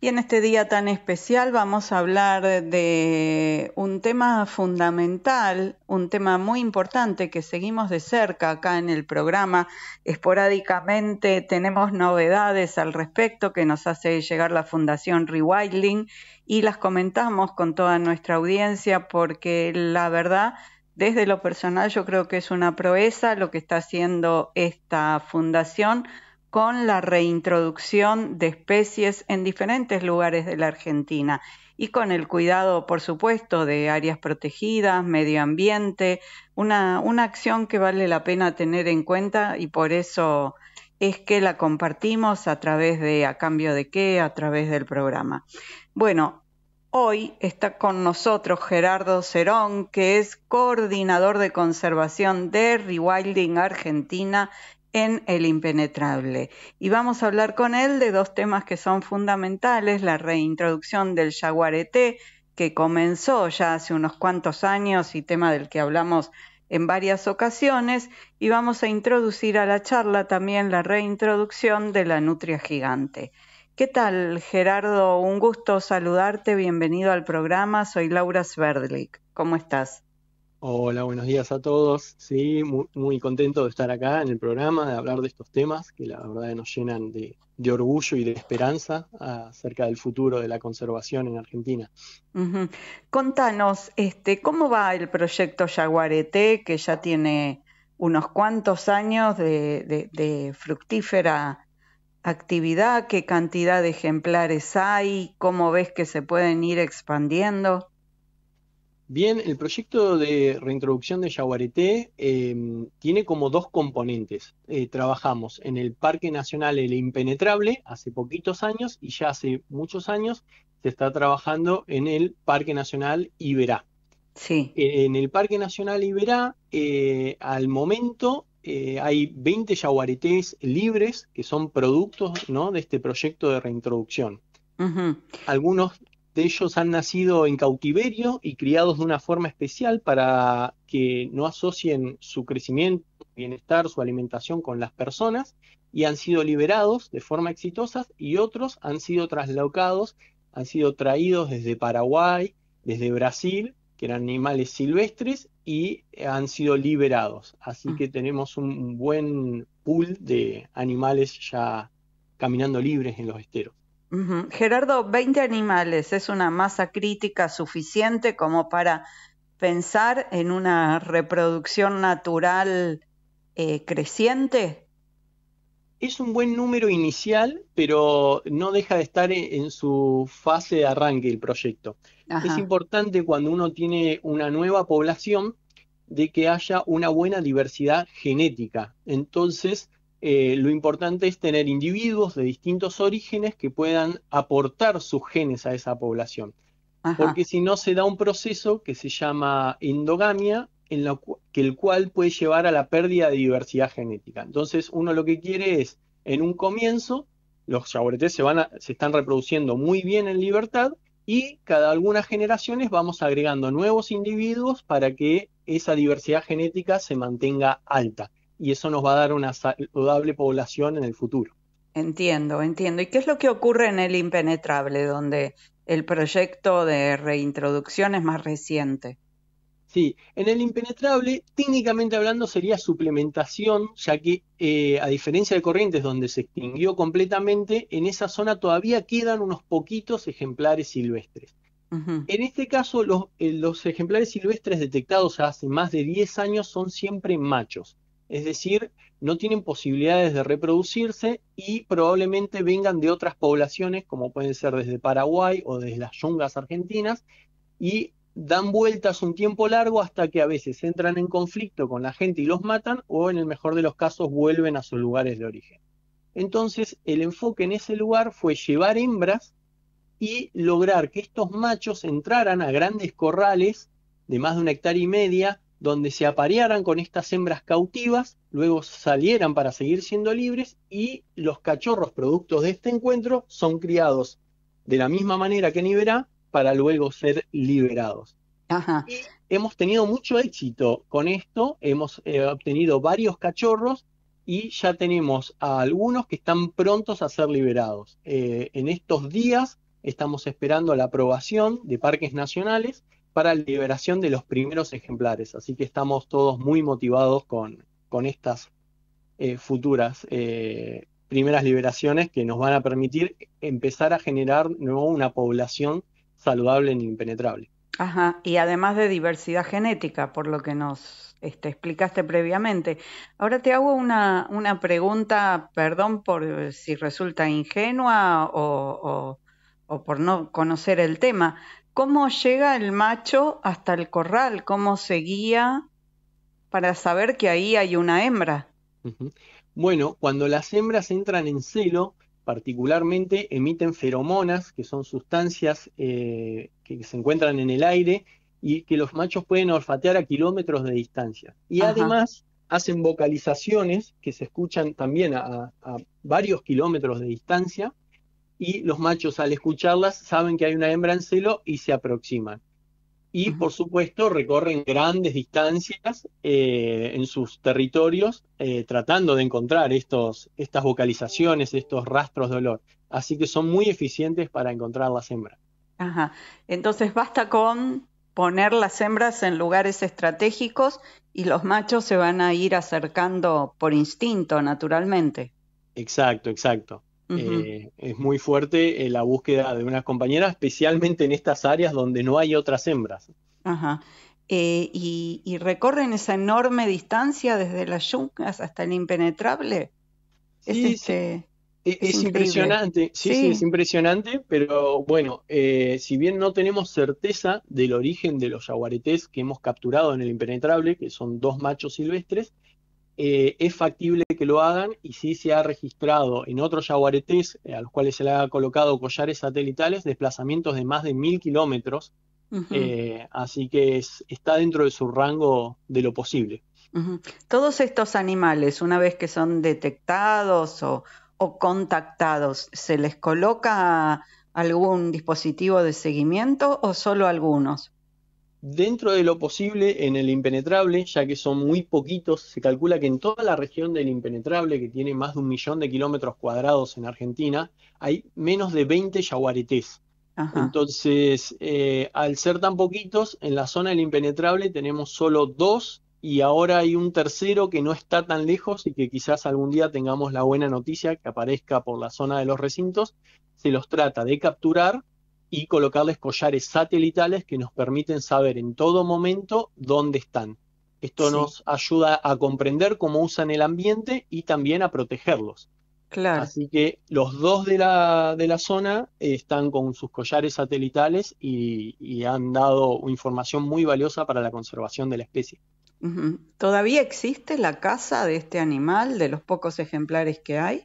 Y en este día tan especial vamos a hablar de un tema fundamental, un tema muy importante que seguimos de cerca acá en el programa. Esporádicamente tenemos novedades al respecto que nos hace llegar la Fundación Rewilding y las comentamos con toda nuestra audiencia porque la verdad, desde lo personal yo creo que es una proeza lo que está haciendo esta fundación con la reintroducción de especies en diferentes lugares de la Argentina y con el cuidado, por supuesto, de áreas protegidas, medio ambiente, una, acción que vale la pena tener en cuenta y por eso es que la compartimos a través de a cambio de qué, a través del programa. Bueno, Hoy está con nosotros Gerardo Cerón, que es coordinador de conservación de Rewilding Argentina en El Impenetrable. Y vamos a hablar con él de dos temas que son fundamentales, la reintroducción del jaguarete, que comenzó ya hace unos cuantos años y tema del que hablamos en varias ocasiones, y vamos a introducir a la charla también la reintroducción de la nutria gigante. ¿Qué tal, Gerardo? Un gusto saludarte, bienvenido al programa, soy Laura Sverdlik. ¿Cómo estás? Hola, buenos días a todos. Sí, muy, contento de estar acá en el programa, de hablar de estos temas que la verdad nos llenan de, orgullo y de esperanza acerca del futuro de la conservación en Argentina. Contanos, este, ¿cómo va el proyecto Yaguareté, que ya tiene unos cuantos años de, de fructífera actividad? ¿Qué cantidad de ejemplares hay? ¿Cómo ves que se pueden ir expandiendo? Bien, el proyecto de reintroducción de Yaguareté em, tiene como dos componentes. Eh, trabajamos en el Parque Nacional El Impenetrable hace poquitos años y ya hace muchos años se está trabajando en el Parque Nacional Iberá. Sí. Eh, en el Parque Nacional Iberá, eh, al momento hay 20 yaguaretés libres que son productos de este proyecto de reintroducción. Algunos ellos han nacido en cautiverio y criados de una forma especial para que no asocien su crecimiento, bienestar, su alimentación con las personas y han sido liberados de forma exitosa y otros han sido traslocados, han sido traídos desde Paraguay, desde Brasil, que eran animales silvestres y han sido liberados. Así mm. que tenemos un buen pool de animales ya caminando libres en los esteros. Gerardo, 20 animales es una masa crítica suficiente como para pensar en una reproducción natural eh, creciente? Es un buen número inicial, pero no deja de estar en su fase de arranque el proyecto. Es importante cuando uno tiene una nueva población de que haya una buena diversidad genética. Entonces, eh, lo importante es tener individuos de distintos orígenes que puedan aportar sus genes a esa población. Porque si no, se da un proceso que se llama endogamia, en lo que el cual puede llevar a la pérdida de diversidad genética. Entonces, uno lo que quiere es, en un comienzo, los chaboretes se, van se están reproduciendo muy bien en libertad y cada algunas generaciones vamos agregando nuevos individuos para que esa diversidad genética se mantenga alta y eso nos va a dar una saludable población en el futuro. Entiendo, entiendo. ¿Y qué es lo que ocurre en el impenetrable, donde el proyecto de reintroducción es más reciente? Sí, en el impenetrable, técnicamente hablando, sería suplementación, ya que eh, a diferencia de Corrientes, donde se extinguió completamente, en esa zona todavía quedan unos poquitos ejemplares silvestres. En este caso, los, eh, los, ejemplares silvestres detectados hace más de 10 años son siempre machos es decir, no tienen posibilidades de reproducirse y probablemente vengan de otras poblaciones, como pueden ser desde Paraguay o desde las yungas argentinas, y dan vueltas un tiempo largo hasta que a veces entran en conflicto con la gente y los matan, o en el mejor de los casos vuelven a sus lugares de origen. Entonces, el enfoque en ese lugar fue llevar hembras y lograr que estos machos entraran a grandes corrales de más de una hectárea y media, donde se aparearan con estas hembras cautivas, luego salieran para seguir siendo libres y los cachorros productos de este encuentro son criados de la misma manera que Iberá para luego ser liberados. hemos tenido mucho éxito con esto, hemos eh, obtenido varios cachorros y ya tenemos a algunos que están prontos a ser liberados. Eh, en estos días estamos esperando la aprobación de parques nacionales para la liberación de los primeros ejemplares. Así que estamos todos muy motivados con, estas eh, futuras eh, primeras liberaciones que nos van a permitir empezar a generar una población saludable e impenetrable. Ajá, y además de diversidad genética, por lo que nos este, explicaste previamente. Ahora te hago una, pregunta, perdón por eh, si resulta ingenua o por no conocer el tema, cómo llega el macho hasta el corral, cómo se guía para saber que ahí hay una hembra. Bueno, cuando las hembras entran en celo, particularmente emiten feromonas, que son sustancias eh, que se encuentran en el aire y que los machos pueden olfatear a kilómetros de distancia. Y además hacen vocalizaciones que se escuchan también a varios kilómetros de distancia y los machos al escucharlas saben que hay una hembra en celo y se aproximan. Y por supuesto recorren grandes distancias eh, en sus territorios eh, tratando de encontrar estos, estas vocalizaciones, estos rastros de olor. Así que son muy eficientes para encontrar las hembras. Ajá. Entonces basta con poner las hembras en lugares estratégicos y los machos se van a ir acercando por instinto, naturalmente. Exacto, exacto. Eh, es muy fuerte eh, la búsqueda de una compañera, especialmente en estas áreas donde no hay otras hembras. Ajá. Eh, y, recorren esa enorme distancia desde las yuncas hasta el impenetrable. Es, sí, este, e-, impresionante, sí, sí, es impresionante, pero bueno, si bien no tenemos certeza del origen de los yaguaretés que hemos capturado en el impenetrable, que son dos machos silvestres, eh, es factible que lo hagan y sí se ha registrado en otros jaguaretés eh, a los cuales se le ha colocado collares satelitales desplazamientos de más de mil kilómetros, eh, así que está dentro de su rango de lo posible. Todos estos animales, una vez que son detectados o, o contactados, ¿se les coloca algún dispositivo de seguimiento o solo algunos? dentro de lo posible en el impenetrable, ya que son muy poquitos, se calcula que en toda la región del impenetrable, que tiene más de un millón de kilómetros cuadrados en Argentina, hay menos de 20 yaguaretés. Entonces, eh, al ser tan poquitos, en la zona del impenetrable tenemos solo dos y ahora hay un tercero que no está tan lejos y que quizás algún día tengamos la buena noticia que aparezca por la zona de los recintos. Se los trata de capturar y colocarles collares satelitales que nos permiten saber en todo momento dónde están. Esto nos ayuda a comprender cómo usan el ambiente y también a protegerlos. Claro. Así que los dos de la, zona eh, están con sus collares satelitales y, han dado información muy valiosa para la conservación de la especie. ¿Todavía existe la casa de este animal, de los pocos ejemplares que hay?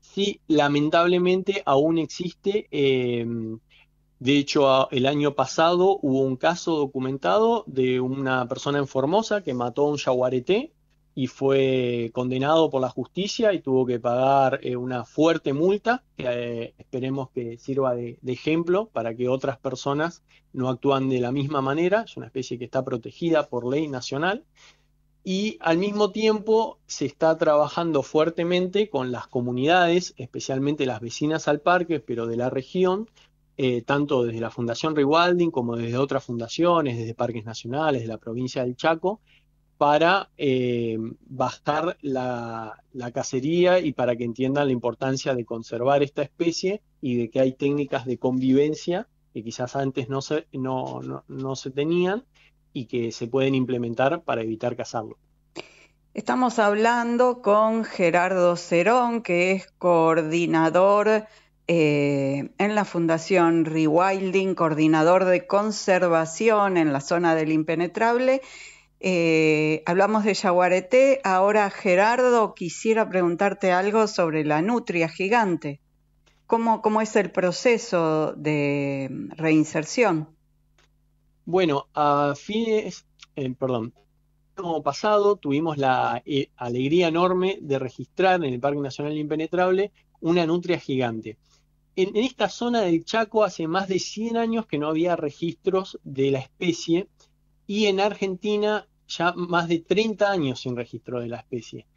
Sí, lamentablemente aún existe. Eh, de hecho, el año pasado hubo un caso documentado de una persona en Formosa que mató a un yaguareté y fue condenado por la justicia y tuvo que pagar eh, una fuerte multa, que eh, esperemos que sirva de, ejemplo para que otras personas no actúen de la misma manera, es una especie que está protegida por ley nacional. Y al mismo tiempo se está trabajando fuertemente con las comunidades, especialmente las vecinas al parque, pero de la región, eh, tanto desde la Fundación Rewilding como desde otras fundaciones, desde Parques Nacionales, de la provincia del Chaco, para bastar eh, bajar la, cacería y para que entiendan la importancia de conservar esta especie y de que hay técnicas de convivencia que quizás antes no se, no se tenían y que se pueden implementar para evitar cazarlo. Estamos hablando con Gerardo Cerón, que es coordinador eh, en la Fundación Rewilding, coordinador de conservación en la zona del impenetrable. Eh, hablamos de Yaguareté. Ahora, Gerardo, quisiera preguntarte algo sobre la nutria gigante. ¿Cómo, es el proceso de reinserción? Bueno, a fines, perdón, eh, perdón, como pasado tuvimos la alegría enorme de registrar en el Parque Nacional Impenetrable una nutria gigante en, esta zona del Chaco hace más de 100 años que no había registros de la especie y en Argentina ya más de 30 años sin registro de la especie.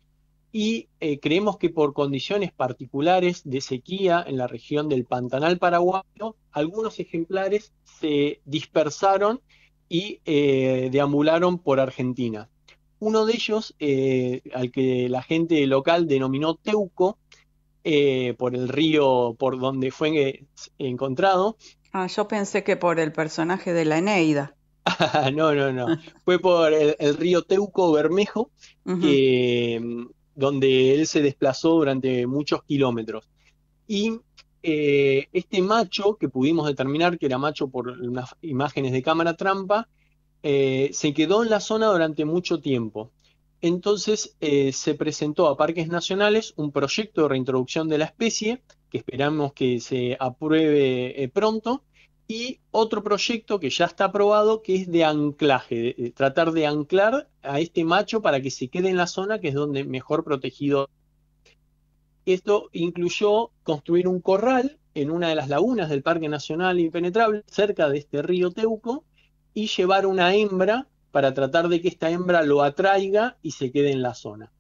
Y eh, creemos que por condiciones particulares de sequía en la región del Pantanal paraguayo, algunos ejemplares se dispersaron y eh, deambularon por Argentina. Uno de ellos, eh, al que la gente local denominó Teuco, eh, por el río por donde fue eh, encontrado. Ah, yo pensé que por el personaje de la Eneida. no, no, no. fue por el, río Teuco Bermejo, mm, donde él se desplazó durante muchos kilómetros. Y eh, este macho, que pudimos determinar que era macho por unas imágenes de cámara trampa, se quedó en la zona durante mucho tiempo. Entonces eh, se presentó a Parques Nacionales un proyecto de reintroducción de la especie, que esperamos que se apruebe eh, pronto, y otro proyecto que ya está aprobado, que es de anclaje, tratar de anclar a este macho para que se quede en la zona, que es donde mejor protegido. Esto incluyó construir un corral en una de las lagunas del Parque Nacional Impenetrable, cerca de este río Teuco, y llevar una hembra para tratar de que esta hembra lo atraiga y se quede en la zona.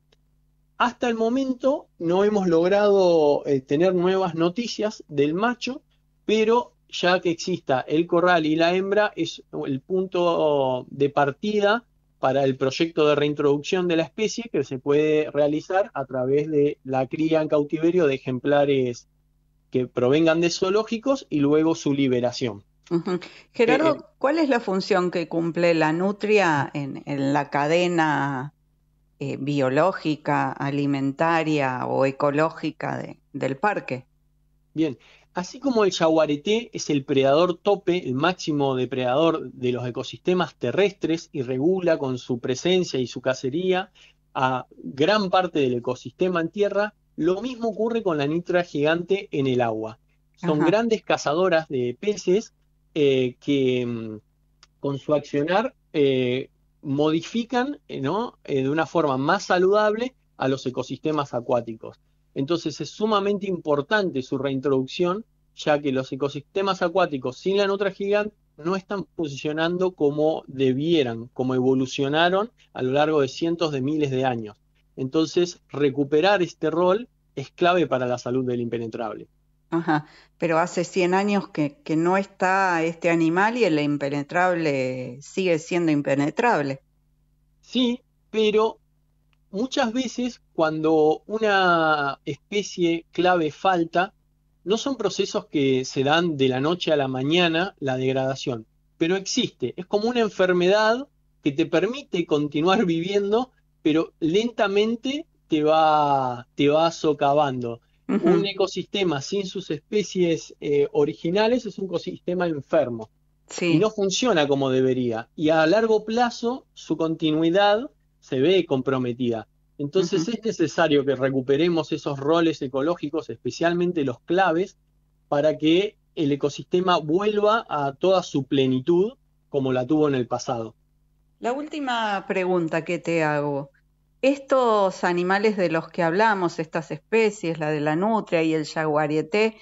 Hasta el momento no hemos logrado eh, tener nuevas noticias del macho, pero ya que exista el corral y la hembra es el punto de partida para el proyecto de reintroducción de la especie que se puede realizar a través de la cría en cautiverio de ejemplares que provengan de zoológicos y luego su liberación. Eh, Gerardo, eh. ¿cuál es la función que cumple la nutria en, la cadena eh, biológica, alimentaria o ecológica del parque? Bien, así como el yaguareté es el predador tope, el máximo depredador de los ecosistemas terrestres y regula con su presencia y su cacería a gran parte del ecosistema en tierra, lo mismo ocurre con la nitra gigante en el agua. Son grandes cazadoras de peces eh, que mm, con su accionar eh, modifican eh, ¿no? de una forma más saludable a los ecosistemas acuáticos. Entonces es sumamente importante su reintroducción, ya que los ecosistemas acuáticos sin la nutria gigante no están posicionando como debieran, como evolucionaron a lo largo de cientos de miles de años. Entonces, recuperar este rol es clave para la salud del impenetrable pero hace 100 años que, que, no está este animal y el impenetrable sigue siendo impenetrable. Sí, pero muchas veces cuando una especie clave falta, no son procesos que se dan de la noche a la mañana, la degradación, pero existe, es como una enfermedad que te permite continuar viviendo, pero lentamente te va, te va socavando. Un ecosistema sin sus especies eh, originales es un ecosistema enfermo. Y no funciona como debería. Y a largo plazo su continuidad se ve comprometida. Entonces es necesario que recuperemos esos roles ecológicos, especialmente los claves, para que el ecosistema vuelva a toda su plenitud como la tuvo en el pasado. La última pregunta que te hago. Estos animales de los que hablamos, estas especies, la de la nutria y el jaguarieté,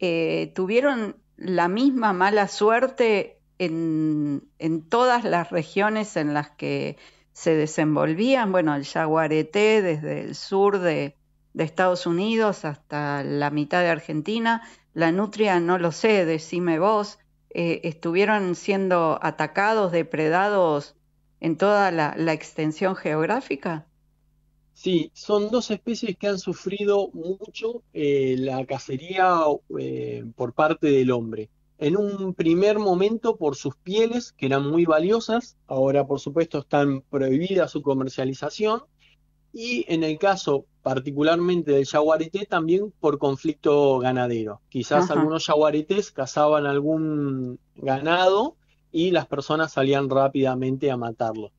eh, tuvieron la misma mala suerte en, todas las regiones en las que se desenvolvían. Bueno, el jaguareté desde el sur de, Estados Unidos hasta la mitad de Argentina, la nutria no lo sé, decime vos, eh, estuvieron siendo atacados, depredados en toda la extensión geográfica. Sí, son dos especies que han sufrido mucho eh, la cacería eh, por parte del hombre. En un primer momento por sus pieles, que eran muy valiosas, ahora por supuesto están prohibida su comercialización, y en el caso particularmente del yaguareté también por conflicto ganadero. Quizás algunos yaguaretés cazaban algún ganado y las personas salían rápidamente a matarlo.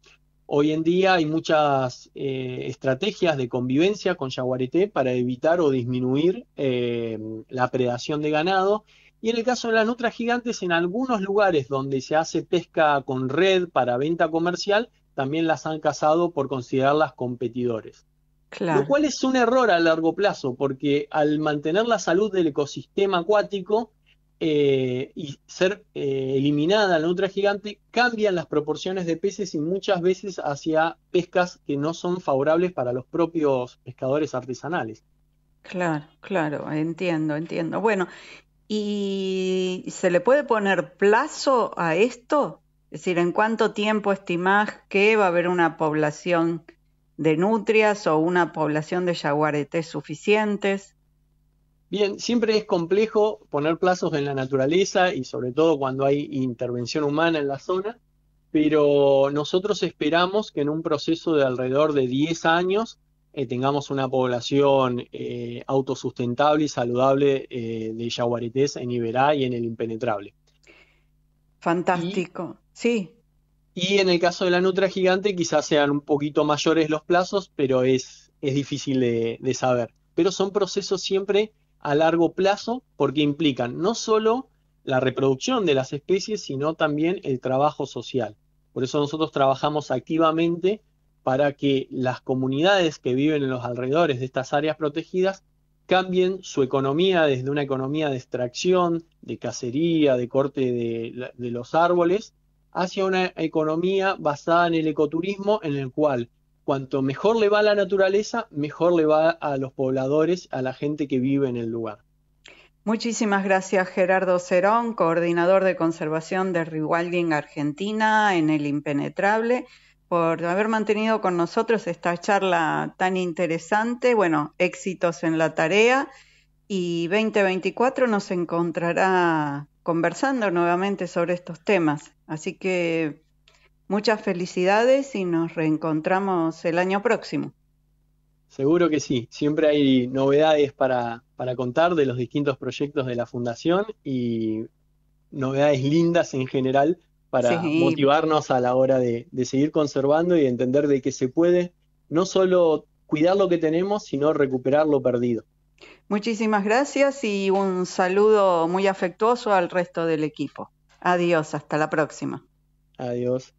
Hoy en día hay muchas eh, estrategias de convivencia con yaguareté para evitar o disminuir em, la predación de ganado. Y en el caso de las nutras gigantes, en algunos lugares donde se hace pesca con red para venta comercial, también las han cazado por considerarlas competidores. Claro. Lo cual es un error a largo plazo, porque al mantener la salud del ecosistema acuático, eh, y ser eh, eliminada la nutria gigante, cambian las proporciones de peces y muchas veces hacia pescas que no son favorables para los propios pescadores artesanales. Claro, claro, entiendo, entiendo. Bueno, ¿y se le puede poner plazo a esto? Es decir, ¿en cuánto tiempo estimás que va a haber una población de nutrias o una población de jaguaretes suficientes? Bien, siempre es complejo poner plazos en la naturaleza y sobre todo cuando hay intervención humana en la zona, pero nosotros esperamos que en un proceso de alrededor de 10 años eh, tengamos una población eh, autosustentable y saludable eh, de yaguaretés en Iberá y en el impenetrable. Fantástico, sí. Y en el caso de la nutra gigante quizás sean un poquito mayores los plazos, pero es, es difícil de, de saber. Pero son procesos siempre a largo plazo porque implican no solo la reproducción de las especies, sino también el trabajo social. Por eso nosotros trabajamos activamente para que las comunidades que viven en los alrededores de estas áreas protegidas cambien su economía desde una economía de extracción, de cacería, de corte de, los árboles, hacia una economía basada en el ecoturismo en el cual cuanto mejor le va a la naturaleza, mejor le va a los pobladores, a la gente que vive en el lugar. Muchísimas gracias Gerardo Cerón, coordinador de conservación de Rewilding Argentina en el Impenetrable, por haber mantenido con nosotros esta charla tan interesante. Bueno, éxitos en la tarea y 2024 nos encontrará conversando nuevamente sobre estos temas. Así que Muchas felicidades y nos reencontramos el año próximo. Seguro que sí, siempre hay novedades para, contar de los distintos proyectos de la Fundación y novedades lindas en general para motivarnos a la hora de, de, seguir conservando y entender de que se puede no solo cuidar lo que tenemos, sino recuperar lo perdido. Muchísimas gracias y un saludo muy afectuoso al resto del equipo. Adiós, hasta la próxima. Adiós.